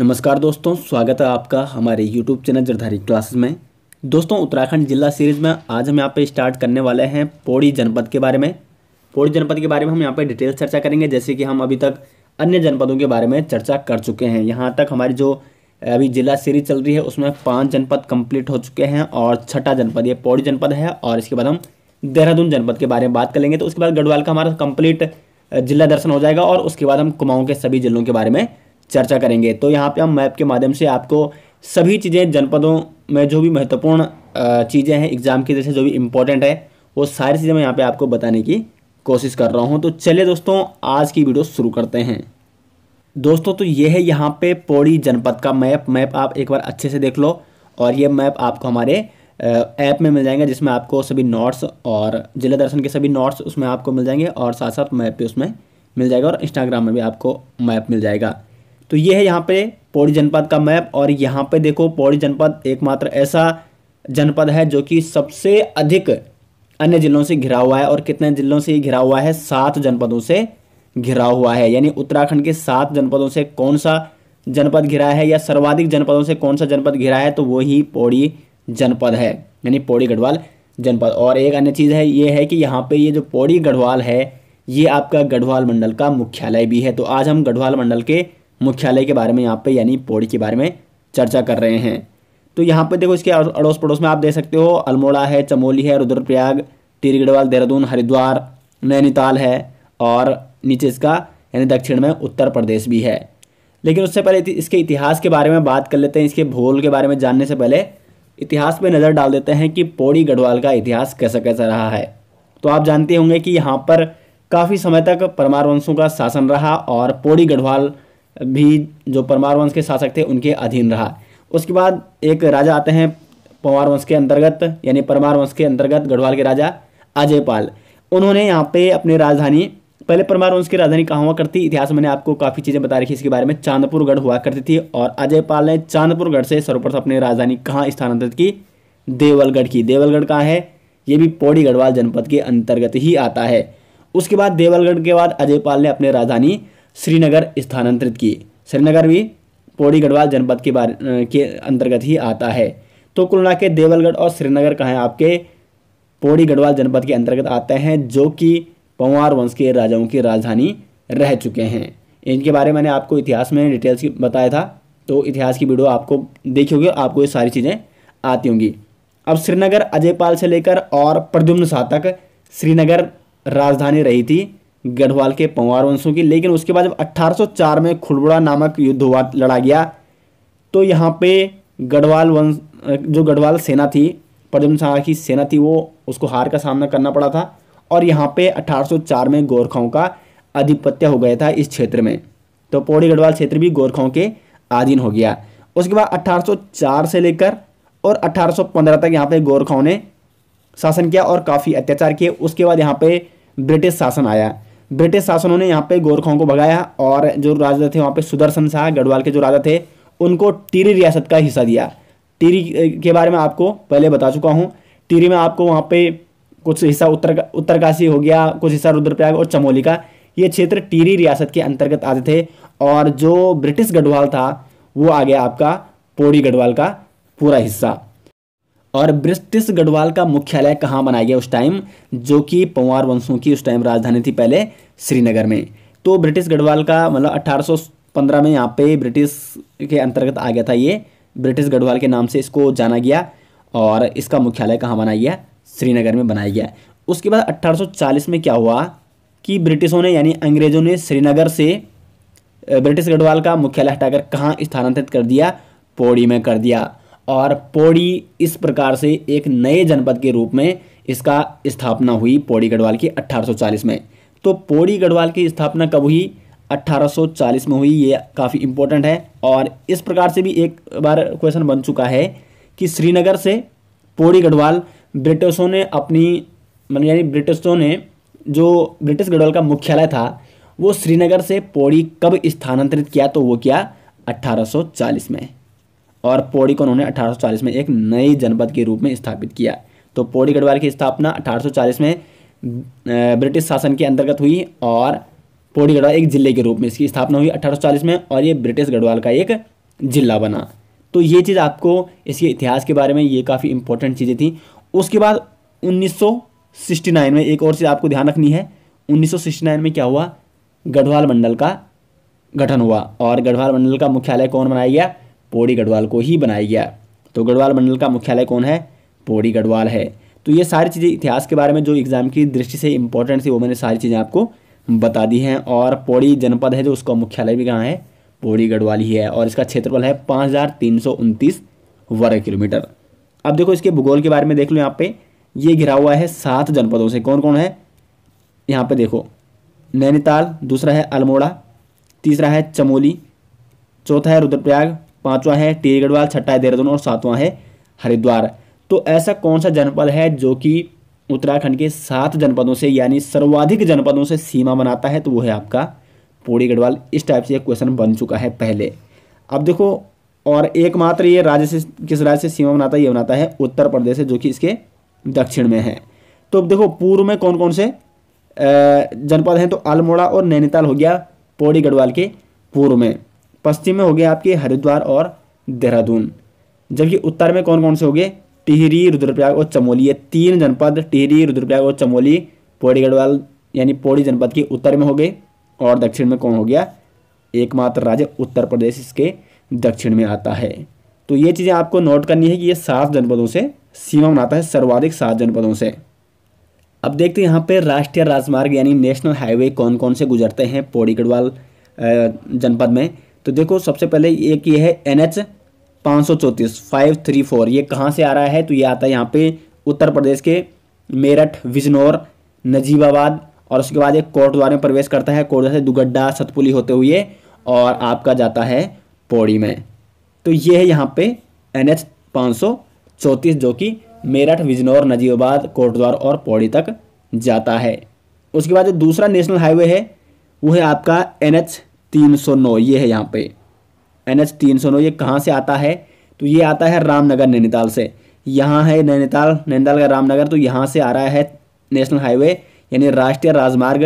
नमस्कार दोस्तों स्वागत है आपका हमारे YouTube चैनल जरधारी क्लासेस में दोस्तों उत्तराखंड जिला सीरीज में आज हम यहाँ पे स्टार्ट करने वाले हैं पौड़ी जनपद के बारे में पौड़ी जनपद के बारे में हम यहाँ पे डिटेल चर्चा करेंगे जैसे कि हम अभी तक अन्य जनपदों के बारे में चर्चा कर चुके हैं यहाँ तक हमारी जो अभी जिला सीरीज चल रही है उसमें पाँच जनपद कम्प्लीट हो चुके हैं और छठा जनपद ये पौड़ी जनपद है और इसके बाद हम देहरादून जनपद के बारे में बात करेंगे तो उसके बाद गढ़वाल का हमारा कम्प्लीट जिला दर्शन हो जाएगा और उसके बाद हम कुमाऊँ के सभी जिलों के बारे में चर्चा करेंगे तो यहाँ पे हम मैप के माध्यम से आपको सभी चीज़ें जनपदों में जो भी महत्वपूर्ण चीज़ें हैं एग्ज़ाम की जैसे जो भी इम्पोर्टेंट है वो सारी चीज़ें मैं यहाँ पर आपको बताने की कोशिश कर रहा हूँ तो चलिए दोस्तों आज की वीडियो शुरू करते हैं दोस्तों तो ये है यहाँ पे पौड़ी जनपद का मैप मैप आप एक बार अच्छे से देख लो और ये मैप आपको हमारे ऐप में मिल जाएंगे जिसमें आपको सभी नोट्स और जिला दर्शन के सभी नोट्स उसमें आपको मिल जाएंगे और साथ साथ मैप भी उसमें मिल जाएगा और इंस्टाग्राम में भी आपको मैप मिल जाएगा तो ये है यहाँ पे पौड़ी जनपद का मैप और यहाँ पे देखो पौड़ी जनपद एकमात्र ऐसा जनपद है जो कि सबसे अधिक अन्य जिलों से घिरा हुआ है और कितने जिलों से घिरा हुआ है सात जनपदों से घिरा हुआ है यानी उत्तराखंड के सात जनपदों से कौन सा जनपद घिरा है या सर्वाधिक जनपदों से कौन सा जनपद घिरा है तो वही पौड़ी जनपद है यानी पौड़ी गढ़वाल जनपद और एक अन्य चीज़ है ये है कि यहाँ पे ये जो पौड़ी गढ़वाल है ये आपका गढ़वाल मंडल का मुख्यालय भी है तो आज हम गढ़वाल मंडल के मुख्यालय के बारे में यहाँ पे यानी पौड़ी के बारे में चर्चा कर रहे हैं तो यहाँ पे देखो इसके अड़ोस पड़ोस में आप देख सकते हो अल्मोड़ा है चमोली है रुद्रप्रयाग तिरगढ़वाल गढ़वाल देहरादून हरिद्वार नैनीताल है और नीचे इसका यानी दक्षिण में उत्तर प्रदेश भी है लेकिन उससे पहले इसके इतिहास के बारे में बात कर लेते हैं इसके भूगोल के बारे में जानने से पहले इतिहास पर नज़र डाल देते हैं कि पौड़ी गढ़वाल का इतिहास कैसा कैसा रहा है तो आप जानते होंगे कि यहाँ पर काफ़ी समय तक परमार वंशों का शासन रहा और पौड़ी गढ़वाल भी जो परमार वंश के शासक थे उनके अधीन रहा उसके बाद एक राजा आते हैं पवार वंश के अंतर्गत यानी परमार वंश के अंतर्गत गढ़वाल के राजा अजयपाल उन्होंने यहाँ पे अपनी राजधानी पहले परमार वंश की राजधानी कहाँ हुआ करती इतिहास मैंने आपको काफ़ी चीज़ें बता रखी इसके बारे में चांदपुरगढ़ हुआ करती थी और अजयपाल ने चांदपुरगढ़ से सर्वप्रथम अपनी राजधानी कहाँ स्थानांतरित की देवलगढ़ की देवलगढ़ कहाँ है ये भी पौड़ी गढ़वाल जनपद के अंतर्गत ही आता है उसके बाद देवलगढ़ के बाद अजयपाल ने अपनी राजधानी श्रीनगर स्थानांतरित किए श्रीनगर भी पौड़ी गढ़वाल जनपद के बारे के अंतर्गत ही आता है तो कुल मिला के देवलगढ़ और श्रीनगर कहाँ हैं आपके पौड़ी गढ़वाल जनपद के अंतर्गत आते हैं जो कि पंवार वंश के राजाओं की राजधानी रह चुके हैं इनके बारे में मैंने आपको इतिहास में डिटेल्स बताया था तो इतिहास की वीडियो आपको देखी होगी आपको ये सारी चीज़ें आती होंगी अब श्रीनगर अजयपाल से लेकर और प्रद्युम्न शाह तक श्रीनगर राजधानी रही थी गढ़वाल के पंवार वंशों की लेकिन उसके बाद जब 1804 में खुड़बुड़ा नामक युद्ध हुआ लड़ा गया तो यहाँ पे गढ़वाल वंश जो गढ़वाल सेना थी पदम शाह की सेना थी वो उसको हार का सामना करना पड़ा था और यहाँ पे 1804 में गोरखाओं का आधिपत्य हो गया था इस क्षेत्र में तो पौड़ी गढ़वाल क्षेत्र भी गोरखाओं के अधीन हो गया उसके बाद 1804 से लेकर और 1815 तक यहाँ पर गोरखाओं ने शासन किया और काफ़ी अत्याचार किए उसके बाद यहाँ पे ब्रिटिश शासन आया ब्रिटिश शासनों ने यहाँ पे गोरखाओं को भगाया और जो राजा थे वहाँ पे सुदर्शन शाह गढ़वाल के जो राजा थे उनको टीरी रियासत का हिस्सा दिया टीरी के बारे में आपको पहले बता चुका हूँ टीरी में आपको वहाँ पे कुछ हिस्सा उत्तर उत्तरकाशी हो गया कुछ हिस्सा रुद्रप्रयाग और चमोली का ये क्षेत्र टीरी रियासत के अंतर्गत आते थे और जो ब्रिटिश गढ़वाल था वो आ गया आपका पौड़ी गढ़वाल का पूरा हिस्सा और ब्रिटिश गढ़वाल का मुख्यालय कहाँ बनाया गया उस टाइम जो कि पंवार वंशों की उस टाइम राजधानी थी पहले श्रीनगर में तो ब्रिटिश गढ़वाल का मतलब अट्ठारह में यहाँ पे ब्रिटिश के अंतर्गत आ गया था ये ब्रिटिश गढ़वाल के नाम से इसको जाना गया और इसका मुख्यालय कहाँ बनाया गया श्रीनगर में बनाया गया उसके बाद 1840 में क्या हुआ कि ब्रिटिशों ने यानी अंग्रेज़ों ने श्रीनगर से ब्रिटिश गढ़वाल का मुख्यालय हटाकर कहाँ स्थानांतरित कर दिया पौड़ी में कर दिया और पौड़ी इस प्रकार से एक नए जनपद के रूप में इसका स्थापना हुई पौड़ी गढ़वाल की 1840 में तो पौड़ी गढ़वाल की स्थापना कब हुई 1840 में हुई ये काफ़ी इम्पोर्टेंट है और इस प्रकार से भी एक बार क्वेश्चन बन चुका है कि श्रीनगर से पौड़ी गढ़वाल ब्रिटिशों ने अपनी मान मतलब यानी ब्रिटिशों ने जो ब्रिटिश गढ़वाल का मुख्यालय था वो श्रीनगर से पौड़ी कब स्थानांतरित किया तो वो किया 1840 में और पौड़ी को उन्होंने 1840 में एक नई जनपद के रूप में स्थापित किया तो पौड़ी गढ़वाल की स्थापना 1840 में ब्रिटिश शासन के अंतर्गत हुई और पौड़ी गढ़वाल एक जिले के रूप में इसकी स्थापना हुई 1840 में और ये ब्रिटिश गढ़वाल का एक जिला बना तो ये चीज़ आपको इसके इतिहास के बारे में ये काफ़ी इंपॉर्टेंट चीज़ें थी उसके बाद उन्नीस में एक और चीज़ आपको ध्यान रखनी है उन्नीस में क्या हुआ गढ़वाल मंडल का गठन हुआ और गढ़वाल मंडल का मुख्यालय कौन बनाया गया पौड़ी गढ़वाल को ही बनाया गया तो गढ़वाल मंडल का मुख्यालय कौन है पौड़ी गढ़वाल है तो ये सारी चीज़ें इतिहास के बारे में जो एग्ज़ाम की दृष्टि से इंपॉर्टेंट थी वो मैंने सारी चीज़ें आपको बता दी हैं और पौड़ी जनपद है जो उसका मुख्यालय भी कहाँ है पौड़ी गढ़वाल ही है और इसका क्षेत्रफल है पाँच हज़ार तीन सौ उनतीस वर्ग किलोमीटर अब देखो इसके भूगोल के बारे में देख लो यहाँ पे ये घिरा हुआ है सात जनपदों से कौन कौन है यहाँ पे देखो नैनीताल दूसरा है अल्मोड़ा तीसरा है चमोली चौथा है रुद्रप्रयाग पांचवा है टीरी गढ़वाल छठा है देहरादून और सातवां है हरिद्वार तो ऐसा कौन सा जनपद है जो कि उत्तराखंड के सात जनपदों से यानी सर्वाधिक जनपदों से सीमा बनाता है तो वो है आपका पौड़ी गढ़वाल इस टाइप से क्वेश्चन बन चुका है पहले अब देखो और एकमात्र ये राज्य से किस राज्य से सीमा बनाता है ये बनाता है उत्तर प्रदेश से जो कि इसके दक्षिण में है तो अब देखो पूर्व में कौन कौन से जनपद हैं तो अल्मोड़ा और नैनीताल हो गया पौड़ी गढ़वाल के पूर्व में पश्चिम में हो गया आपके हरिद्वार और देहरादून जबकि उत्तर में कौन कौन से हो गए टिहरी रुद्रप्रयाग और चमोली ये तीन जनपद टिहरी रुद्रप्रयाग और चमोली पौड़ी गढ़वाल यानी पौड़ी जनपद के उत्तर में हो गए और दक्षिण में कौन हो गया एकमात्र राज्य उत्तर प्रदेश इसके दक्षिण में आता है तो ये चीज़ें आपको नोट करनी है कि ये सात जनपदों से सीमा बनाता है सर्वाधिक सात जनपदों से अब देखते हैं यहाँ पे राष्ट्रीय राजमार्ग यानी नेशनल हाईवे कौन कौन से गुजरते हैं पौड़ी गढ़वाल जनपद में तो देखो सबसे पहले एक ये है एन एच पाँच सौ चौंतीस फाइव थ्री फोर ये कहाँ से आ रहा है तो ये आता है यहाँ पे उत्तर प्रदेश के मेरठ बिजनौर नजीबाबाद और उसके बाद एक कोटद्वार में प्रवेश करता है कोटद्वार से दुगड्डा सतपुली होते हुए और आपका जाता है पौड़ी में तो ये है यहाँ पे एन एच पाँच सौ चौंतीस जो कि मेरठ बिजनौर नजीबाबाद कोटद्वार और पौड़ी तक जाता है उसके बाद जो दूसरा नेशनल हाईवे है वो है आपका एन एच तीन सौ नौ ये है यहाँ पे एन एच तीन सौ नौ ये कहाँ से आता है तो ये आता है रामनगर नैनीताल से यहाँ है नैनीताल नैनीताल का रामनगर तो यहाँ से आ रहा है नेशनल हाईवे यानी राष्ट्रीय राजमार्ग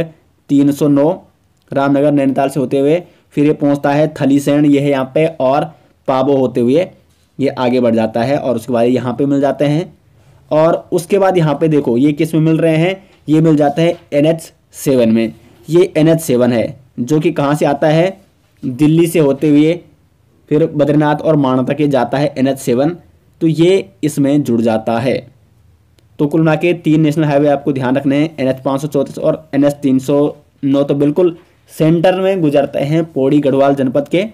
तीन सौ नौ रामनगर नैनीताल से होते हुए फिर ये पहुँचता है थलीसैन ये है यहाँ पर और पाबो होते हुए ये आगे बढ़ जाता है और उसके बाद यहाँ पर मिल जाते हैं और उसके बाद यहाँ पर देखो ये किस में मिल रहे हैं ये मिल जाता है एन एच सेवन में ये एन एच सेवन है जो कि कहाँ से आता है दिल्ली से होते हुए फिर बद्रीनाथ और मानता के जाता है एन एच सेवन तो ये इसमें जुड़ जाता है तो कुल मिला के तीन नेशनल हाईवे आपको ध्यान रखने हैं एन एच पाँच सौ चौंतीस और एन एच तीन सौ नौ तो बिल्कुल सेंटर में गुजरते हैं पौड़ी गढ़वाल जनपद के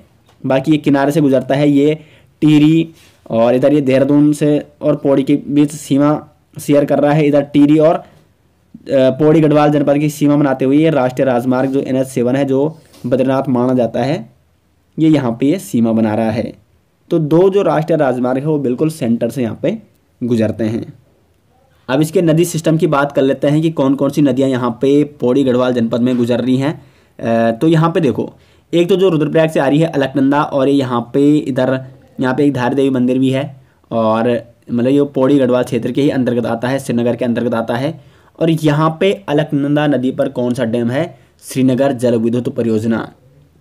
बाकी ये किनारे से गुजरता है ये टीरी और इधर ये देहरादून से और पौड़ी के बीच सीमा शेयर कर रहा है इधर टीरी और पौड़ी गढ़वाल जनपद की सीमा बनाते हुए ये राष्ट्रीय राजमार्ग जो एन एच सेवन है जो बद्रीनाथ माना जाता है ये यहाँ पे ये सीमा बना रहा है तो दो जो राष्ट्रीय राजमार्ग है वो बिल्कुल सेंटर से यहाँ पे गुजरते हैं अब इसके नदी सिस्टम की बात कर लेते हैं कि कौन कौन सी नदियाँ यहाँ पे पौड़ी गढ़वाल जनपद में गुजर रही हैं तो यहाँ पे देखो एक तो जो रुद्रप्रयाग से आ रही है अलकनंदा और ये यहाँ पे इधर यहाँ पे एक धारी देवी मंदिर भी है और मतलब ये पौड़ी गढ़वाल क्षेत्र के ही अंतर्गत आता है श्रीनगर के अंतर्गत आता है और यहाँ पे अलकनंदा नदी पर कौन सा डैम है श्रीनगर जल विद्युत परियोजना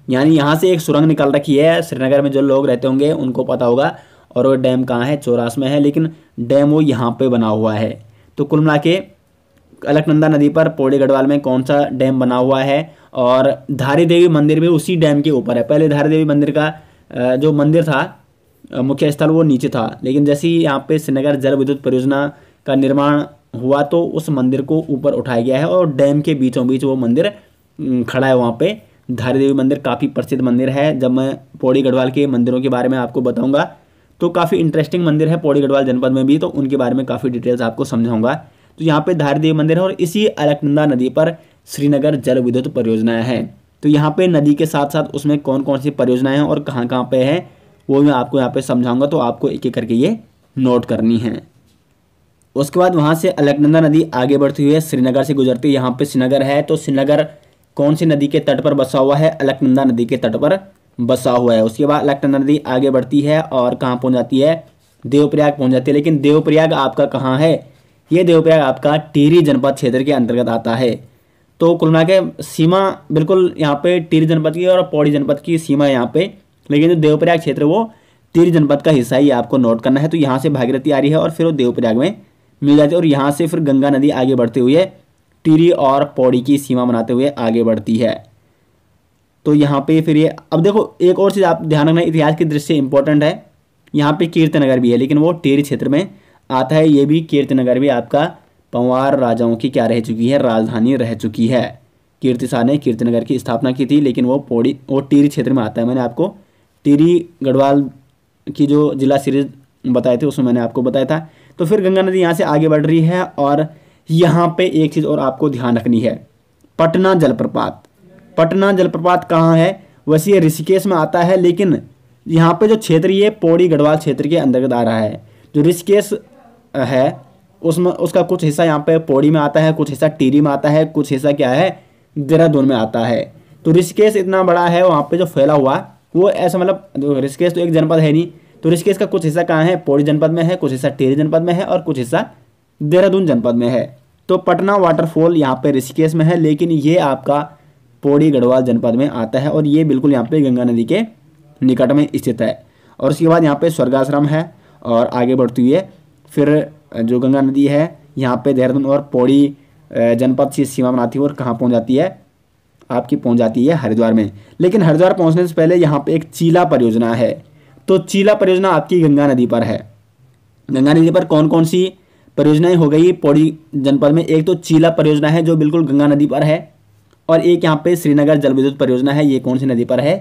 यानी यहाँ से एक सुरंग निकल रखी है श्रीनगर में जो लोग रहते होंगे उनको पता होगा और वो डैम कहाँ है चौरास में है लेकिन डैम वो यहाँ पे बना हुआ है तो कुल मिला के अलकनंदा नदी पर पौड़ी गढ़वाल में कौन सा डैम बना हुआ है और धारी देवी मंदिर भी उसी डैम के ऊपर है पहले धारी देवी मंदिर का जो मंदिर था मुख्य स्थल वो नीचे था लेकिन जैसे ही यहाँ पे श्रीनगर जल विद्युत परियोजना का निर्माण हुआ तो उस मंदिर को ऊपर उठाया गया है और डैम के बीचों बीच वो मंदिर खड़ा है वहाँ पे धारी देवी मंदिर काफ़ी प्रसिद्ध मंदिर है जब मैं पौड़ी गढ़वाल के मंदिरों के बारे में आपको बताऊँगा तो काफ़ी इंटरेस्टिंग मंदिर है पौड़ी गढ़वाल जनपद में भी तो उनके बारे में काफ़ी डिटेल्स आपको समझाऊंगा तो यहाँ पे धारी देवी मंदिर है और इसी अलकनंदा नदी पर श्रीनगर जल विद्युत परियोजनाएं हैं तो यहाँ पर नदी के साथ साथ उसमें कौन कौन सी परियोजनाएँ हैं और कहाँ कहाँ पर हैं वो मैं आपको यहाँ पर समझाऊँगा तो आपको एक एक करके ये नोट करनी है उसके बाद वहाँ से अलकनंदा नदी आगे बढ़ती हुई है श्रीनगर से गुजरती है यहाँ पर श्रीनगर है तो श्रीनगर कौन सी नदी के तट पर बसा हुआ है अलकनंदा नदी के तट पर बसा हुआ है उसके बाद अलकनंदा नदी आगे बढ़ती है और कहाँ पहुँच जाती है देवप्रयाग पहुँच जाती है लेकिन देवप्रयाग आपका कहाँ है ये देवप्रयाग आपका टिहरी जनपद क्षेत्र के अंतर्गत आता है तो कुल मिला के सीमा बिल्कुल यहाँ पे टिहरी जनपद की और पौड़ी जनपद की सीमा यहाँ पे लेकिन जो देवप्रयाग क्षेत्र वो टिहरी जनपद का हिस्सा ही आपको नोट करना है तो यहाँ से भागीरथी आ रही है और फिर वो देवप्रयाग में मिल जाती है और यहाँ से फिर गंगा नदी आगे बढ़ते हुए टिरी और पौड़ी की सीमा बनाते हुए आगे बढ़ती है तो यहाँ पे फिर ये अब देखो एक और चीज़ आप ध्यान रखना इतिहास की दृष्टि इंपॉर्टेंट है यहाँ पे कीर्तनगर भी है लेकिन वो टेरी क्षेत्र में आता है ये भी कीर्तनगर भी आपका पंवार राजाओं की क्या रह चुकी है राजधानी रह चुकी है कीर्तिशाह ने कीर्तनगर की स्थापना की थी लेकिन वो पौड़ी वो टीरी क्षेत्र में आता है मैंने आपको टीरी गढ़वाल की जो जिला सीरीज बताए थे उसमें मैंने आपको बताया था तो फिर गंगा नदी यहाँ से आगे बढ़ रही है और यहाँ पे एक चीज़ और आपको ध्यान रखनी है पटना जलप्रपात पटना जलप्रपात कहाँ है वैसे ये ऋषिकेश में आता है लेकिन यहाँ पे जो क्षेत्र ये पौड़ी गढ़वाल क्षेत्र के अंतर्गत आ रहा है जो ऋषिकेश है उसमें उसका कुछ हिस्सा यहाँ पे पौड़ी में आता है कुछ हिस्सा टीरी में आता है कुछ हिस्सा क्या है देहरादून में आता है तो ऋषिकेश इतना बड़ा है वहाँ पे जो फैला हुआ वो ऐसा मतलब ऋषिकेश तो एक जनपद है नहीं तो ऋषिकेश का कुछ हिस्सा कहाँ है पौड़ी जनपद में है कुछ हिस्सा टेरी जनपद में है और कुछ हिस्सा देहरादून जनपद में है तो पटना वाटरफॉल यहाँ पर ऋषिकेश में है लेकिन ये आपका पौड़ी गढ़वाल जनपद में आता है और ये बिल्कुल यहाँ पे गंगा नदी के निकट में स्थित है और उसके बाद यहाँ पे स्वर्गाश्रम है और आगे बढ़ती हुई फिर जो गंगा नदी है यहाँ पे देहरादून और पौड़ी जनपद से सीमा बनाती है और कहाँ पहुँच जाती है आपकी पहुँच जाती है हरिद्वार में लेकिन हरिद्वार पहुँचने से पहले यहाँ पर एक चीला परियोजना है तो चीला परियोजना आपकी गंगा नदी पर है गंगा नदी पर कौन कौन सी परियोजनाएं हो गई पौड़ी जनपद में एक तो चीला परियोजना है जो बिल्कुल गंगा नदी पर है और एक यहाँ पे श्रीनगर जल विद्युत परियोजना है ये कौन सी नदी पर है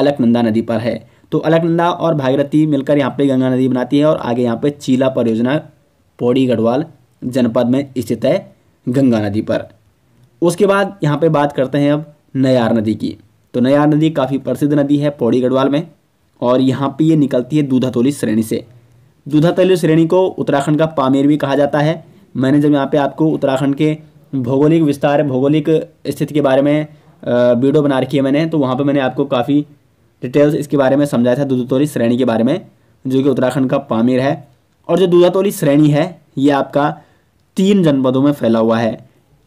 अलकनंदा नदी पर है तो अलकनंदा और भागीरथी मिलकर यहाँ पे गंगा नदी बनाती है और आगे यहाँ पे चीला परियोजना पौड़ी गढ़वाल जनपद में स्थित है गंगा नदी पर उसके बाद यहाँ पे बात करते हैं अब नयार नदी की तो नयार नदी काफ़ी प्रसिद्ध नदी है पौड़ी गढ़वाल में और यहाँ पे ये निकलती है दूधातोली श्रेणी से दूधातोली श्रेणी को उत्तराखंड का पामेर भी कहा जाता है मैंने जब यहाँ पे आपको उत्तराखंड के भौगोलिक विस्तार भौगोलिक स्थिति के बारे में वीडियो बना रखी है मैंने तो वहाँ पर मैंने आपको काफ़ी डिटेल्स इसके बारे में समझाया था दूधातोली श्रेणी के बारे में जो कि उत्तराखंड का पामेर है और जो दूधातोली श्रेणी है ये आपका तीन जनपदों में फैला हुआ है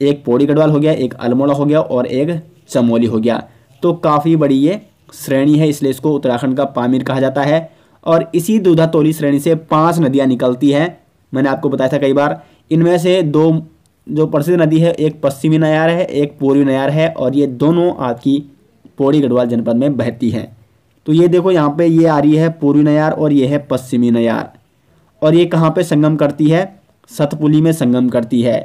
एक पौड़ी गढ़वाल हो गया एक अल्मोड़ा हो गया और एक चमोली हो गया तो काफ़ी बड़ी ये श्रेणी है इसलिए इसको उत्तराखंड का पामीर कहा जाता है और इसी दुधा तोली श्रेणी से पांच नदियां निकलती हैं मैंने आपको बताया था कई बार इनमें से दो जो प्रसिद्ध नदी है एक पश्चिमी नयार है एक पूर्वी नयार है और ये दोनों आपकी पौड़ी गढ़वाल जनपद में बहती हैं तो ये देखो यहाँ पे ये आ रही है पूर्वी नयार और ये है पश्चिमी नयार और ये कहाँ पे संगम करती है सतपुली में संगम करती है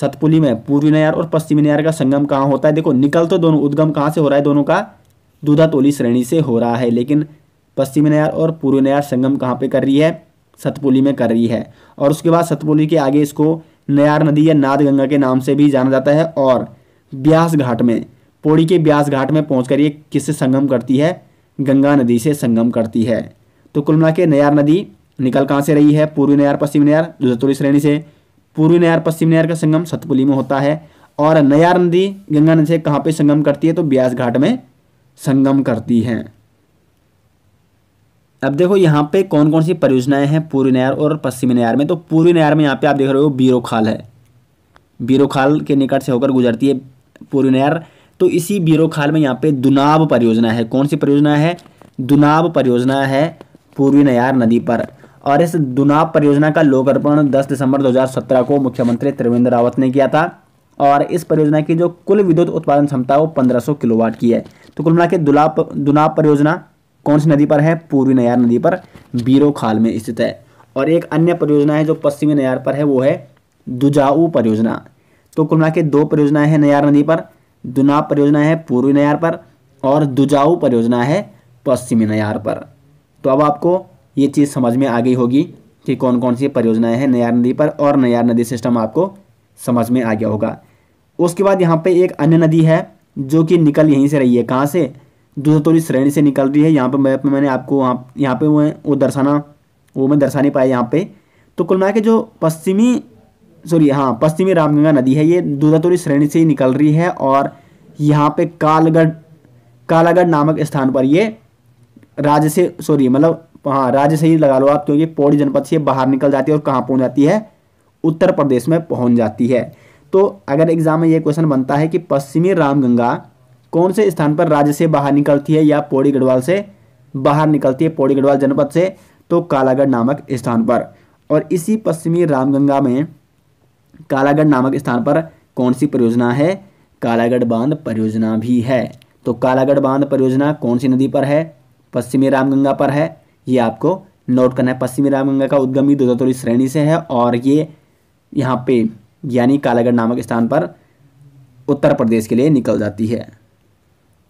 सतपुली में पूर्वी नयार और पश्चिमी नयार का संगम कहाँ होता है देखो निकल तो दोनों उद्गम कहाँ से हो रहा है दोनों का दूधातोली श्रेणी से हो रहा है लेकिन पश्चिमी नयार और पूर्व नयार संगम कहाँ पे कर रही है सतपुली में कर रही है और उसके बाद सतपुली के आगे इसको नयार नदी या नाद गंगा के नाम से भी जाना जाता है और ब्यास घाट में पौड़ी के ब्यास घाट में पहुँच ये किससे संगम करती है गंगा नदी से संगम करती है तो कुल मिला के नयार नदी निकल कहाँ से रही है पूर्वी नयार पश्चिमी नयार तोली श्रेणी से पूर्वी नयार पश्चिम नयार का संगम सतपुली में होता है और नयार नदी गंगा नदी से कहाँ पे संगम करती है तो ब्यास घाट में संगम करती हैं अब देखो यहाँ पे कौन कौन सी परियोजनाएं हैं पूर्वी नहर और पश्चिमी नहर में तो पूर्वी नहर में यहाँ पे आप देख रहे हो बीरोखाल है बीरोखाल के निकट से होकर गुजरती है पूर्वी नहर तो इसी बीरोखाल में यहाँ पे दुनाब परियोजना है कौन सी परियोजना है दुनाब परियोजना है पूर्वी नयार नदी पर और इस दुनाब परियोजना का लोकार्पण 10 दिसंबर 2017 को मुख्यमंत्री त्रिवेंद्र रावत ने किया था और इस परियोजना की जो कुल विद्युत उत्पादन क्षमता है वो सौ किलोवाट की है तो कुल मिला के दुलाप दुनाप परियोजना कौन सी नदी पर है पूर्वी नयार नदी पर बीरो खाल में स्थित है और एक अन्य परियोजना है जो पश्चिमी नयार पर है वो है दुजाऊ परियोजना तो कुल मिला के दो परियोजनाएं हैं नयार नदी पर दुनाप परियोजना है पूर्वी नयार पर और दुजाऊ परियोजना है पश्चिमी नयार पर तो अब आपको ये चीज़ समझ में आ गई होगी कि कौन कौन सी परियोजनाएं हैं नयार नदी पर और नयार नदी सिस्टम आपको समझ में आ गया होगा उसके बाद यहाँ पे एक अन्य नदी है जो कि निकल यहीं से रही है कहाँ से दूसरी श्रेणी से निकल रही है यहाँ पर मैप में मैंने आपको वहाँ यहाँ पे वो वो दर्शाना वो मैं दर्शा नहीं पाया यहाँ पे तो कुल मिला के जो पश्चिमी सॉरी हाँ पश्चिमी रामगंगा नदी है ये दूधातोरी श्रेणी से ही निकल रही है और यहाँ पे कालगढ़ कालागढ़ नामक स्थान पर ये राज्य से सॉरी मतलब हाँ राज्य से ही लगा लो आप क्योंकि पौड़ी जनपद से बाहर निकल जाती है और कहाँ पहुँच जाती है उत्तर प्रदेश में पहुंच जाती है तो अगर एग्जाम में ये क्वेश्चन बनता है कि पश्चिमी रामगंगा कौन से स्थान पर राज्य से बाहर निकलती है या पौड़ी गढ़वाल से बाहर निकलती है पौड़ी गढ़वाल जनपद से तो कालागढ़ नामक स्थान पर और इसी पश्चिमी रामगंगा में कालागढ़ नामक स्थान पर कौन सी परियोजना है कालागढ़ बांध परियोजना भी है तो कालागढ़ बांध परियोजना कौन सी नदी पर है पश्चिमी रामगंगा पर है ये आपको नोट करना है पश्चिमी रामगंगा का उद्गम भी दो श्रेणी से है और ये यहाँ पे यानी कालागढ़ नामक स्थान पर उत्तर प्रदेश के लिए निकल जाती है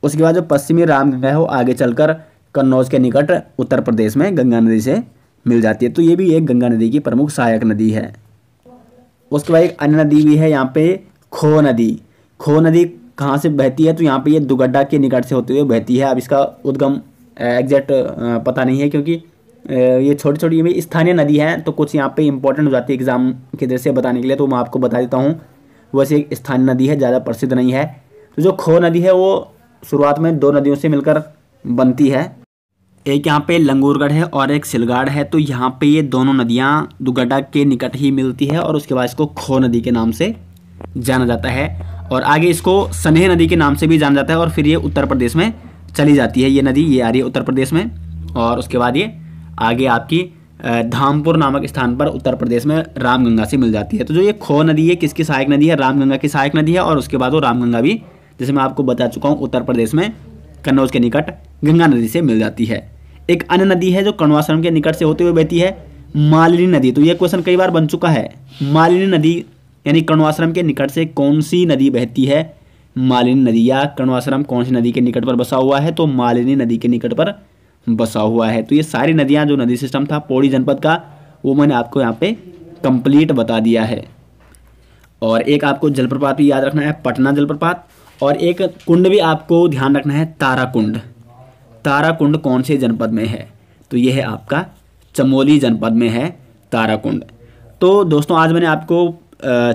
उसके बाद जो पश्चिमी रामगंगा वो आगे चलकर कन्नौज के निकट उत्तर प्रदेश में गंगा नदी से मिल जाती है तो ये भी एक गंगा नदी की प्रमुख सहायक नदी है उसके बाद एक अन्य नदी भी है यहाँ पे खो नदी खो नदी कहाँ से बहती है तो यहाँ पे ये दुगड्डा के निकट से होते हुए बहती है अब इसका उद्गम एग्जैक्ट पता नहीं है क्योंकि ये छोटी छोटी ये स्थानीय नदी है तो कुछ यहाँ पे इंपॉर्टेंट हो जाती है एग्ज़ाम के दृष्टि से बताने के लिए तो मैं आपको बता देता हूँ वैसे एक स्थानीय नदी है ज़्यादा प्रसिद्ध नहीं है तो जो खो नदी है वो शुरुआत में दो नदियों से मिलकर बनती है एक यहाँ पे लंगूरगढ़ है और एक सिलगाड़ है तो यहाँ पे ये दोनों नदियाँ दुगड्डा के निकट ही मिलती है और उसके बाद इसको खो नदी के नाम से जाना जाता है और आगे इसको सनेह नदी के नाम से भी जाना जाता है और फिर ये उत्तर प्रदेश में चली जाती है ये नदी ये आ रही है उत्तर प्रदेश में और उसके बाद ये आगे आपकी धामपुर नामक स्थान पर उत्तर प्रदेश में रामगंगा से मिल जाती है तो जो ये खो नदी है किसकी सहायक नदी है रामगंगा की सहायक नदी है और उसके बाद वो रामगंगा भी जैसे मैं आपको बता चुका हूँ उत्तर प्रदेश में कन्नौज के निकट गंगा नदी से मिल जाती है एक अन्य नदी है जो कण्वाश्रम के निकट से होते हुए बहती है मालिनी नदी तो ये क्वेश्चन कई बार बन चुका है मालिनी नदी यानी कण्वाश्रम के निकट से कौन सी नदी बहती है मालिनी नदी या कण्वाश्रम कौन सी नदी के निकट पर बसा हुआ है तो मालिनी नदी के निकट पर बसा हुआ है तो ये सारी नदियाँ जो नदी सिस्टम था पौड़ी जनपद का वो मैंने आपको यहाँ पे कंप्लीट बता दिया है और एक आपको जलप्रपात भी याद रखना है पटना जलप्रपात और एक कुंड भी आपको ध्यान रखना है तारा कुंड तारा कुंड कौन से जनपद में है तो ये है आपका चमोली जनपद में है तारा कुंड तो दोस्तों आज मैंने आपको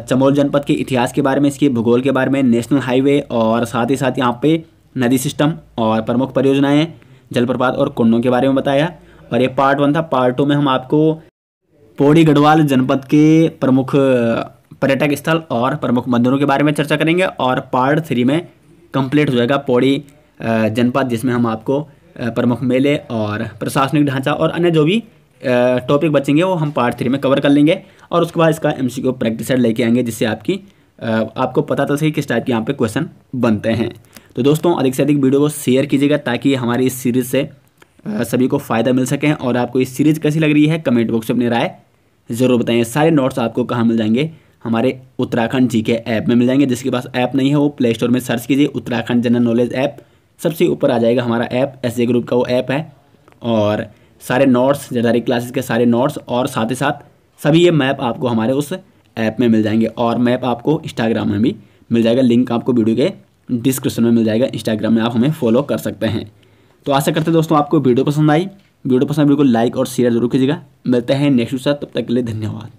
चमोल जनपद के इतिहास के बारे में इसके भूगोल के बारे में नेशनल हाईवे और साथ ही साथ यहाँ पे नदी सिस्टम और प्रमुख परियोजनाएं जलप्रपात और कुंडों के बारे में बताया और ये पार्ट वन था पार्ट टू में हम आपको पौड़ी गढ़वाल जनपद के प्रमुख पर्यटक स्थल और प्रमुख मंदिरों के बारे में चर्चा करेंगे और पार्ट थ्री में कंप्लीट हो जाएगा पौड़ी जनपद जिसमें हम आपको प्रमुख मेले और प्रशासनिक ढांचा और अन्य जो भी टॉपिक बचेंगे वो हम पार्ट थ्री में कवर कर लेंगे और उसके बाद इसका एम सी प्रैक्टिस लेके आएंगे जिससे आपकी आपको पता चल सके किस टाइप के यहाँ पे क्वेश्चन बनते हैं तो दोस्तों अधिक से अधिक वीडियो को शेयर कीजिएगा ताकि हमारी इस सीरीज़ से सभी को फ़ायदा मिल सके और आपको इस सीरीज़ कैसी लग रही है कमेंट बॉक्स में अपनी राय ज़रूर बताएं सारे नोट्स आपको कहाँ मिल जाएंगे हमारे उत्तराखंड जी के ऐप में मिल जाएंगे जिसके पास ऐप नहीं है वो प्ले स्टोर में सर्च कीजिए उत्तराखंड जनरल नॉलेज ऐप सबसे ऊपर आ जाएगा हमारा ऐप एस ग्रुप का वो ऐप है और सारे नोट्स जदारी क्लासेस के सारे नोट्स और साथ ही साथ सभी ये मैप आपको हमारे उस ऐप में मिल जाएंगे और मैप आपको इंस्टाग्राम में भी मिल जाएगा लिंक आपको वीडियो के डिस्क्रिप्शन में मिल जाएगा इंस्टाग्राम में आप हमें फॉलो कर सकते हैं तो आशा करते हैं दोस्तों आपको वीडियो पसंद आई वीडियो पसंद बिल्कुल लाइक और शेयर जरूर कीजिएगा मिलते हैं नेक्स्ट के साथ तब तक के लिए धन्यवाद